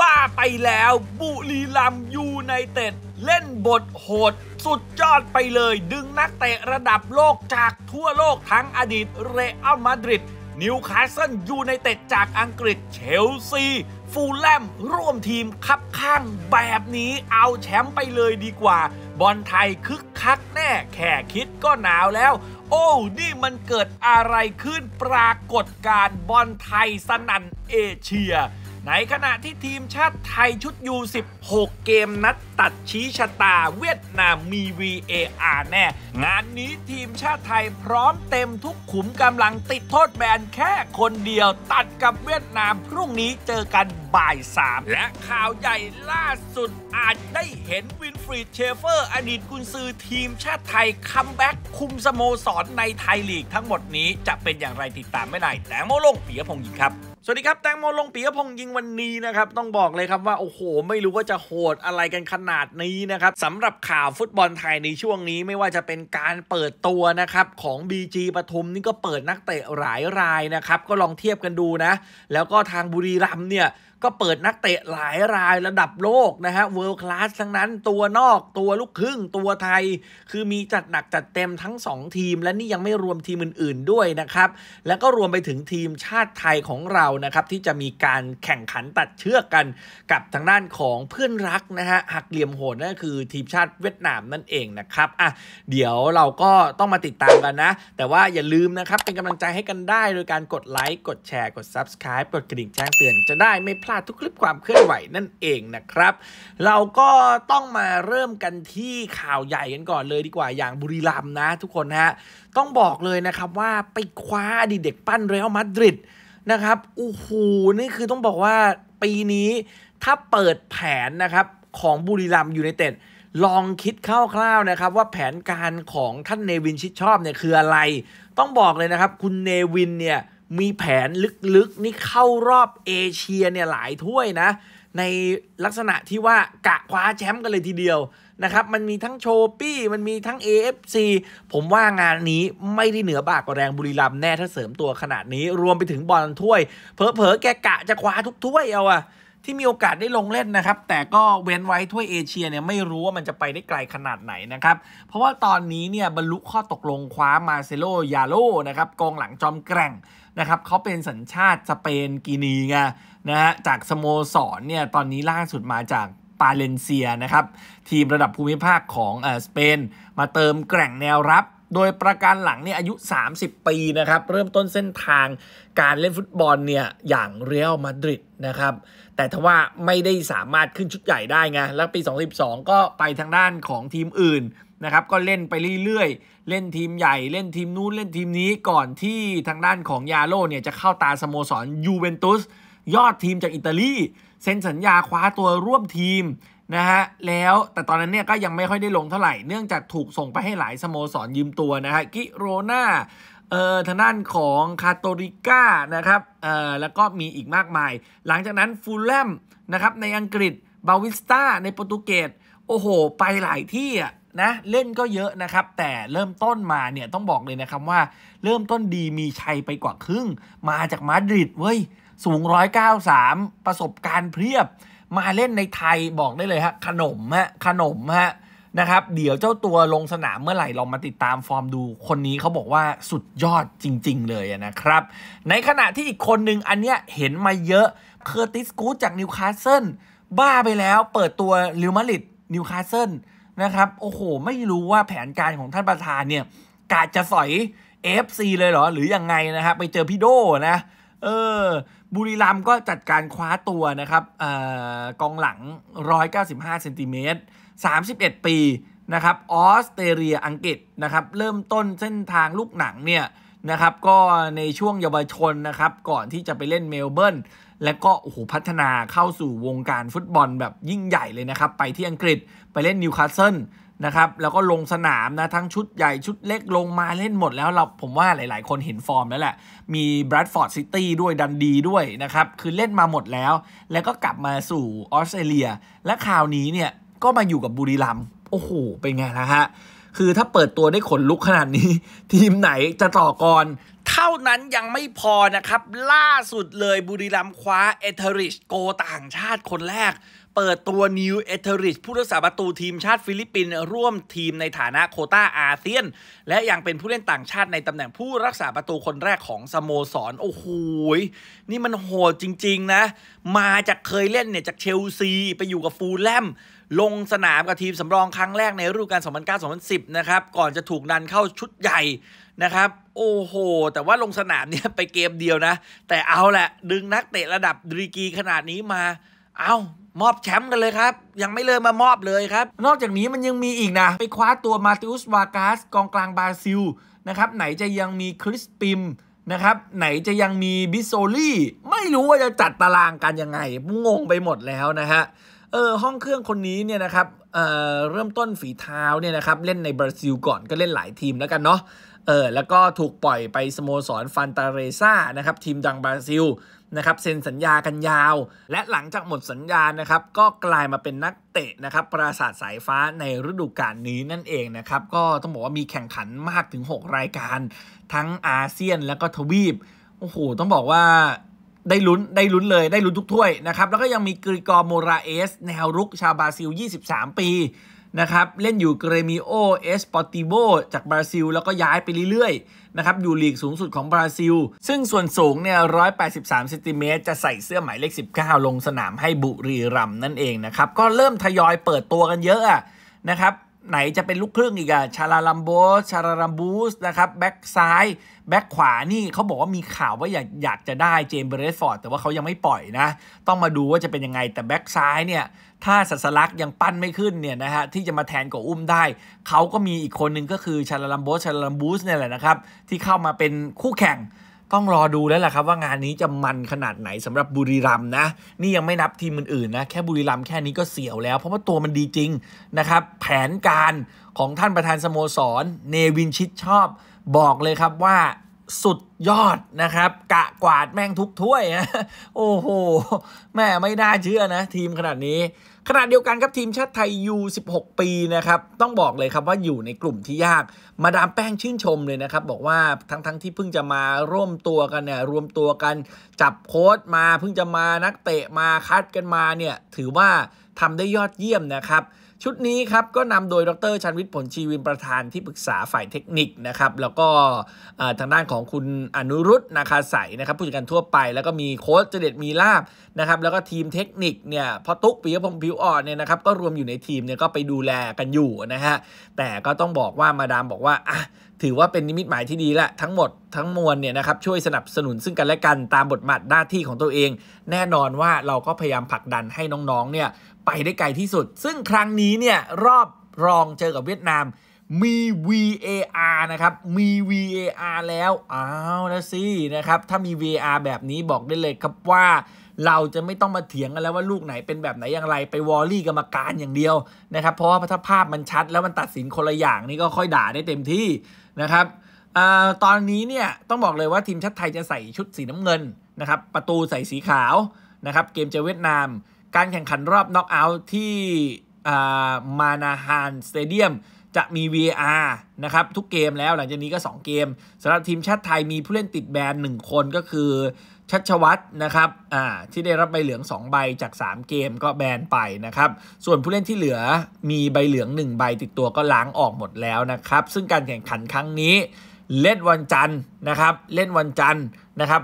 บ้าไปแล้ว บุรีรัมยูไนเต็ดเล่นบทโหดสุดยอดไปเลย ดึงนักเตะระดับโลกจากทั่วโลกทั้งอดีตเรอัลมาดริดนิวคาสเซิลยูไนเต็ดจากอังกฤษเชลซีฟูลแลมร่วมทีมคับข้างแบบนี้เอาแชมป์ไปเลยดีกว่า บอลไทยคึกคักแน่แค่คิดก็หนาวแล้ว โอ้นี่มันเกิดอะไรขึ้นปรากฏการบอลไทยสนั่นเอเชียในขณะที่ทีมชาติไทยชุด U16 เกมนัดตัดชี้ชะตาเวียดนามมี VAR แน่ งานนี้ทีมชาติไทยพร้อมเต็มทุกขุมกำลังติดโทษแบนแค่คนเดียวตัดกับเวียดนามพรุ่งนี้เจอกันบ่ายสามและข่าวใหญ่ล่าสุดอาจได้เห็นวินฟรีดเชเฟอร์อดีตกุนซือทีมชาติไทยคัมแบ็กคุมสโมสรในไทยลีกทั้งหมดนี้จะเป็นอย่างไรติดตามไม่ได้แต่โมลงปียพงศ์ครับสวัสดีครับ แตงโมลงปียพงยิงวันนี้นะครับ ต้องบอกเลยครับว่า โอ้โห ไม่รู้ว่าจะโหดอะไรกันขนาดนี้นะครับสำหรับข่าวฟุตบอลไทยในช่วงนี้ไม่ว่าจะเป็นการเปิดตัวนะครับ ของ BG ปทุมนี่ก็เปิดนักเตะหลายรายนะครับ ก็ลองเทียบกันดูนะ แล้วก็ทางบุรีรัมเนี่ยก็เปิดนักเตะหลายรายระดับโลกนะฮะเวิลด์คลาสทั้งนั้นตัวนอกตัวลูกครึ่ง ตัวไทยคือมีจัดหนักจัดเต็มทั้ง 2 ทีมและนี่ยังไม่รวมทีมอื่นๆ ด้วยนะครับแล้วก็รวมไปถึงทีมชาติไทยของเรานะครับที่จะมีการแข่งขันตัดเชือกกัน กับทางด้านของเพื่อนรักนะฮะหักเหลี่ยมโหด นั่นคือทีมชาติเวียดนามนั่นเองนะครับอ่ะเดี๋ยวเราก็ต้องมาติดตามกันนะ แต่ว่าอย่าลืมนะครับเป็นกำลังใจให้กันได้โดยการกดไลค์กดแชร์กด Subscribe กดกระดิ่งแจ้งเตือนจะได้ไม่พลาดทุกคลิปความเคลื่อนไหวนั่นเองนะครับ เราก็ต้องมาเริ่มกันที่ข่าวใหญ่กันก่อนเลยดีกว่าอย่างบุรีรัม์นะทุกคนฮะ ต้องบอกเลยนะครับ ว่าไปคว้าดีเด็กปั้นเรอัลมาดริดนะครับโอ้โหนี่คือต้องบอกว่า ปีนี้ถ้าเปิดแผนนะครับของบุรีรัม์ยูไนเต็ดลองคิดคร่าวๆนะครับว่าแผนการของท่านเนวินชิดชอบเนี่ยคืออะไร ต้องบอกเลยนะครับคุณเนวินเนี่ยมีแผนลึกๆนี่เข้ารอบเอเชียเนี่ยหลายถ้วยนะ ในลักษณะที่ว่า กะคว้าแชมป์กันเลยทีเดียวนะครับมันมีทั้งโชปี้มันมีทั้ง AFC ผมว่างานนี้ไม่ได้เหนือบากกว่าแรงบุรีรัมแน่ถ้าเสริมตัวขนาดนี้รวมไปถึงบอลถ้วยเพอเพอแกกะจะคว้าทุกถ้วยเอาอะที่มีโอกาสได้ลงเล่นนะครับ แต่ก็เว้นไว้ถ้วยเอเชียเนี่ยไม่รู้ว่ามันจะไปได้ไกลขนาดไหนนะครับเพราะว่าตอนนี้เนี่ยบรรลุข้อตกลงคว้ามาเซโลยาโลนะครับกองหลังจอมแกร่งนะครับเขาเป็นสัญชาติสเปนกินีไงนะฮะจากสโมสรเนี่ยตอนนี้ล่าสุดมาจากปาเลนเซียนะครับ ทีมระดับภูมิภาคของเออสเปน มาเติมแกร่งแนวรับโดยประการหลังเนี่ยอายุ 30 ปีนะครับเริ่มต้นเส้นทางการเล่นฟุตบอลเนี่ยอย่างเรอัลมาดริดนะครับแต่ทว่าไม่ได้สามารถขึ้นชุดใหญ่ได้ไงแล้วปี 2012ก็ไปทางด้านของทีมอื่นนะครับก็เล่นไปเรื่อยๆ เล่นทีมใหญ่เล่นทีมนู้น เล่นทีมนี้ก่อนที่ทางด้านของยาโลเนี่ยจะเข้าตาสโมสรยูเวนตุสยอดทีมจากอิตาลีเซ็นสัญญาคว้าตัวร่วมทีมนะฮะแล้วแต่ตอนนั้นเนี่ยก็ยังไม่ค่อยได้ลงเท่าไหร่เนื่องจากถูกส่งไปให้หลายสโมสรยืมตัวนะฮะกิโรนาเอ่อทางด้านของคาโตริก้านะครับเอ่อแล้วก็มีอีกมากมาย หลังจากนั้นฟูลแลมนะครับในอังกฤษบาวิสตาในโปรตุเกสโอ้โหไปหลายที่อ่ะนะเล่นก็เยอะนะครับแต่เริ่มต้นมาเนี่ยต้องบอกเลยนะครับว่าเริ่มต้นดีมีชัยไปกว่าครึ่ง มาจากมาดริดเว้ยสูง193 ประสบการณ์เพียบมาเล่นในไทยบอกได้เลยฮะขนมฮะขนมฮะนะครับเดี๋ยวเจ้าตัวลงสนามเมื่อไหร่ลองมาติดตามฟอร์มดู คนนี้เขาบอกว่าสุดยอดจริง ๆ เลยนะครับ ในขณะที่อีกคนนึง อันเนี้ยเห็นมาเยอะเคอร์ติสกูจากนิวคาสเซิลบ้าไปแล้วเปิดตัวลิวมาริดนิวคาสเซิลนะครับโอ้โห ไม่รู้ว่าแผนการของท่านประธานเนี่ยกาจะสอย FC เลยเหรอ หรืออยังไงนะครับไปเจอพี่โดนะ เออบุรีรัมก็จัดการคว้าตัวนะครับอกองหลัง 195เซนติเมตร31 ปีนะครับออสเตรเลียอังกฤษนะครับเริ่มต้นเส้นทางลูกหนังเนี่ยนะครับก็ในช่วงเยาวชนนะครับก่อนที่จะไปเล่นเมลเบิร์นและก็โอ้โหพัฒนาเข้าสู่วงการฟุตบอลแบบยิ่งใหญ่เลยนะครับไปที่อังกฤษไปเล่นนิวคาสเซิลนะครับแล้วก็ลงสนามนะทั้งชุดใหญ่ชุดเล็กลงมาเล่นหมดแล้วเราผมว่าหลายๆ คนเห็นฟอร์มแล้วแหละ มีบรัดฟอร์ดซิตี้ด้วยดันดีด้วยนะครับคือเล่นมาหมดแล้ว แล้วก็กลับมาสู่ออสเตรเลียและคราวนี้เนี่ยก็มาอยู่กับบุรีรัมโอ้โห เป็นไงนะฮะคือถ้าเปิดตัวได้ขนลุกขนาดนี้ ทีมไหนจะต่อกรเท่านั้นยังไม่พอนะครับ ล่าสุดเลยบุรีรัมคว้าเอเธอริชโกต่างชาติคนแรกเปิดตัวนิวเอเทอริชผู้รักษาประตูทีมชาติฟิลิปปินส์ร่วมทีมในฐานะโคต้าอาเซียน และยังเป็นผู้เล่นต่างชาติในตำแหน่งผู้รักษาประตูคนแรกของสโมสร โอ้โห นี่มันโหดจริงๆนะ มาจากเคยเล่นเนี่ย จากเชลซีไปอยู่กับฟูลแลมลงสนามกับทีมสำรองครั้งแรกในฤดูกาล 2009-2010 นะครับ ก่อนจะถูกดันเข้าชุดใหญ่นะครับ โอ้โหแต่ว่าลงสนามเนี่ยไปเกมเดียวนะ แต่เอาแหละ ดึงนักเตะระดับดรีกี ขนาดนี้มาเอามอบแชมป์กันเลยครับ ยังไม่เริ่มมามอบเลยครับ นอกจากนี้มันยังมีอีกนะไปคว้าตัวมาติอุสวากาสกองกลางบราซิลนะครับไหนจะยังมีคริสปิมนะครับไหนจะยังมีบิโซลี่ไม่รู้ว่าจะจัดตารางกันยังไงงงไปหมดแล้วนะฮะเออห้องเครื่องคนนี้เนี่ยนะครับเออเริ่มต้นฝีเท้าเนี่ยนะครับเล่นในบราซิลก่อนก็เล่นหลายทีมแล้วกันเนาะเออแล้วก็ถูกปล่อยไปสโมสรฟันตาเรซ่านะครับทีมดังบราซิลนะครับเซ็นสัญญากันยาว และหลังจากหมดสัญญานะครับก็กลายมาเป็นนักเตะนะครับปราสาทสายฟ้าในฤดูกาลนี้นั่นเองนะครับก็ต้องบอกว่ามีแข่งขันมากถึง 6 รายการ ทั้งอาเซียนและก็ทวีปโอ้โห ต้องบอกว่าได้ลุ้นได้ลุ้นเลยได้ลุ้นทุกถ้วยนะครับแล้วก็ยังมีกริกอโมราเอส แนวรุกชาวบราซิล 23 ปีนะครับเล่นอยู่เกรมิโอ เอสปอติโบจากบราซิล แล้วก็ย้ายไปเรื่อยนะครับอยู่ลีกสูงสุดของบราซิล ซึ่งส่วนสูงเนี่ย183ซนติเมตรจะใส่เสื้อหมายเลข19ลงสนามให้บุรีรัมนั่นเองนะครับ ก็เริ่มทยอยเปิดตัวกันเยอะนะครับไหนจะเป็นลูกครึ่งอีกอะชาลาลัมโบสชาลาลัมบูสนะครับแบ็กซ้ายแบ็กขวานี่เขาบอกว่ามีข่าวว่าอยากอยากจะได้เจมส์เบรสฟอร์ดแต่ว่าเขายังไม่ปล่อยนะต้องมาดูว่าจะเป็นยังไงแต่แบ็กซ้ายเนี่ยถ้าสัสลักยังปั้นไม่ขึ้นเนี่ยนะฮะที่จะมาแทนกับอุ้มได้เขาก็มีอีกคนนึงก็คือชาลาลัมโบสชาลาลัมบูสเนี่ยแหละนะครับที่เข้ามาเป็นคู่แข่งต้องรอดูแล้วล่ะครับว่างานนี้จะมันขนาดไหน สำหรับบุรีรัมนะนี่ยังไม่นับทีมอื่นๆนะ แค่บุรีรัมแค่นี้ก็เสียวแล้ว เพราะว่าตัวมันดีจริงนะครับ แผนการของท่านประธานสโมสร เนวินชิดชอบบอกเลยครับว่าสุดยอดนะครับ กะกวาดแม่งทุกถ้วยนะโอ้โห แม่ไม่น่าเชื่อนะทีมขนาดนี้ขณะเดียวกันครับทีมชาติไทยยู1 6ปีนะครับต้องบอกเลยครับว่าอยู่ในกลุ่มที่ยากมาดามแป้งชื่นชมเลยนะครับบอกว่าทั้ง ๆทที่เพิ่งจะมาร่วมตัวกันเนี่ยรวมตัวกัน จับโค้ดมา เพิ่งจะมานักเตะมา คัดกันมาเนี่ยถือว่าทำได้ยอดเยี่ยมนะครับชุดนี้ครับก็นำโดยดรชันวิทย์ผลชีวินประธานที่ปรึกษาฝ่ายเทคนิคนะครับแล้วก็ทางด้านของคุณอนุรุตนาคาใสนะครับผู้จัดการทั่วไป แล้วก็มีโค้ชเจเดตมีลาบนะครับแล้วก็ทีมเทคนิคเนี่ยพอตุ๊กปิยพงศ์ิวอ่อนเนี่ยนะครับก็รวมอยู่ในทีมเนี่ยก็ไปดูแลกันอยู่นะฮะแต่ก็ต้องบอกว่ามาดามบอกว่าถือว่าเป็นนิมิตหมายที่ดีและทั้งหมดทั้งมวลเนี่ยนะครับช่วยสนับสนุนซึ่งกันและกันตามบทบาทหน้าที่ของตัวเอง แน่นอนว่าเราก็พยายามผลักดันให้น้องๆเนี่ยไปได้ไกลที่สุด ซึ่งครั้งนี้เนี่ยรอบรอง เจอกับเวียดนาม มี VAR นะครับ มี VAR แล้ว อ้าว แล้วสิ นะครับ ถ้ามี VAR แบบนี้บอกได้เลยครับว่า เราจะไม่ต้องมาเถียงกันแล้วว่าลูกไหนเป็นแบบไหนอย่างไร ไปวอลลี่กรรมาการอย่างเดียวนะครับ เพราะว่าถ้าภาพมันชัดแล้วมันตัดสินคนละอย่างนี่ก็ค่อยด่าได้เต็มที่นะครับอตอนนี้เนี่ยต้องบอกเลยว่าทีมชาติไทยจะใส่ชุดสีน้ำเงินนะครับ ประตูใส่สีขาวนะครับ เกมเจอเวียดนามการแข่งขันรอบน็อกเอาท์ที่มานาฮานสเตเดียมจะมี VAR นะครับ ทุกเกมแล้วหลังจากนี้ก็ 2 เกมสำหรับทีมชาติไทยมีผู้เล่นติดแบน1คนก็คือชัชวัตรนะครับที่ได้รับใบเหลือง 2 ใบจาก 3 เกมก็แบนไปนะครับ ส่วนผู้เล่นที่เหลือมีใบเหลือง 1 ใบติดตัวก็ล้างออกหมดแล้วนะครับซึ่งการแข่งขันครั้งนี้ เล่นวันจันทร์นะครับเล่นวันจันทร์นะครับ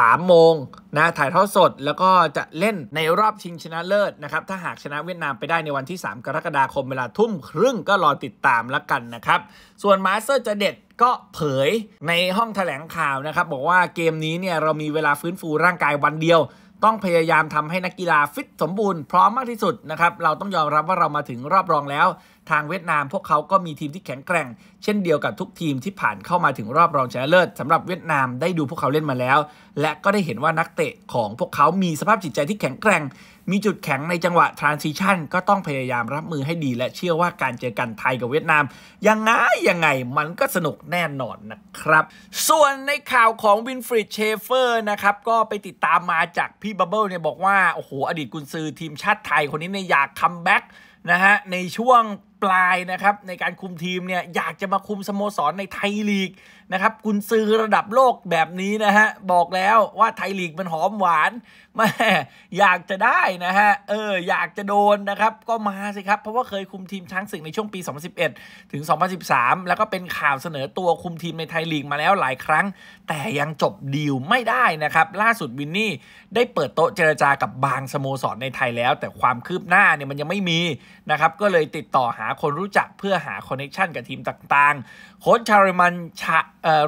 3 โมงนะถ่ายทอดสดแล้วก็จะเล่นในรอบชิงชนะเลิศนะครับถ้าหากชนะเวียดนามไปได้ในวันที่ 3 กรกฎาคมเวลาทุ่มครึ่งก็รอติดตามแล้วกันนะครับส่วนมาสเตอร์จะเด็ดก็เผยในห้องแถลงข่าวนะครับ บอกว่าเกมนี้เนี่ยเรามีเวลาฟื้นฟูร่างกายวันเดียว ต้องพยายามทำให้นักกีฬาฟิตสมบูรณ์พร้อมมากที่สุดนะครับเราต้องยอมรับว่าเรามาถึงรอบรองแล้วทางเวียดนาม พวกเขาก็มีทีมที่แข็งแกร่งเช่นเดียวกับทุกทีมที่ผ่านเข้ามาถึงรอบรองชนะเลิศสำหรับเวียดนามได้ดูพวกเขาเล่นมาแล้ว และก็ได้เห็นว่านักเตะของพวกเขามีสภาพจิตใจที่แข็งแกร่งมีจุดแข็งในจังหวะทรานซิชันก็ต้องพยายามรับมือให้ดี และเชื่อว่าการเจอกันไทยกับเวียดนามยังไงยังไงมันก็สนุกแน่นอนนะครับส่วนในข่าวของวินฟรีดเชเฟอร์นะครับก็ไปติดตามมาจากพี่บับเบิลเนี่ยบอกว่าโอ้โหอดีตกุนซือทีมชาติไทยคนนี้เนี่ยอยากคัมแบ็กนะฮะในช่วงปลายนะครับในการคุมทีมเนี่ยอยากจะมาคุมสโมสรในไทยลีกนะครับกุนซือระดับโลกแบบนี้นะฮะบอกแล้วว่าไทยลีกมันหอมหวานม่อยากจะได้นะฮะเอออยากจะโดนนะครับก็มาสิครับเพราะว่าเคยคุมทีมช้างศึกในช่วงปี 2011 ถึง 2013 แล้วก็เป็นข่าวเสนอตัวคุมทีมในไทยลีกมาแล้วหลายครั้ง แต่ยังจบดีลไม่ได้นะครับล่าสุดวินนี่ได้เปิดโต๊ะเจรจากับบางสโมสรในไทยแล้ว แต่ความคืบหน้าเนี่ยมันยังไม่มีนะครับก็เลยติดต่อหาคนรู้จักเพื่อหาคอนเนคชันกับทีมต่างๆ โค้ชชาริมันชะ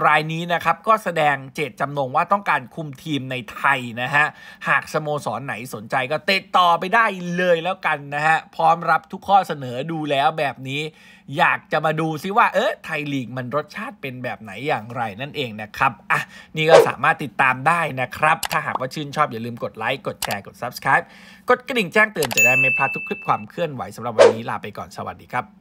รายนี้นะครับ ก็แสดงเจตจำนงว่าต้องการคุมทีมในไทยนะฮะ หากสโมสรไหนสนใจก็ติดต่อไปได้เลยแล้วกันนะฮะ พร้อมรับทุกข้อเสนอดูแล้วแบบนี้อยากจะมาดูซิว่าเออไทยลีก มันรสชาติเป็นแบบไหนอย่างไรนั่นเองนะครับ อ่ะ นี่ก็สามารถติดตามได้นะครับ ถ้าหากว่าชื่นชอบ อย่าลืมกดไลค์กดแชร์กด subscribe กดกระดิ่งแจ้งเตือนจะได้ไม่พลาดทุกคลิปความเคลื่อนไหวสำหรับวันนี้ลาไปก่อนสวัสดีครับ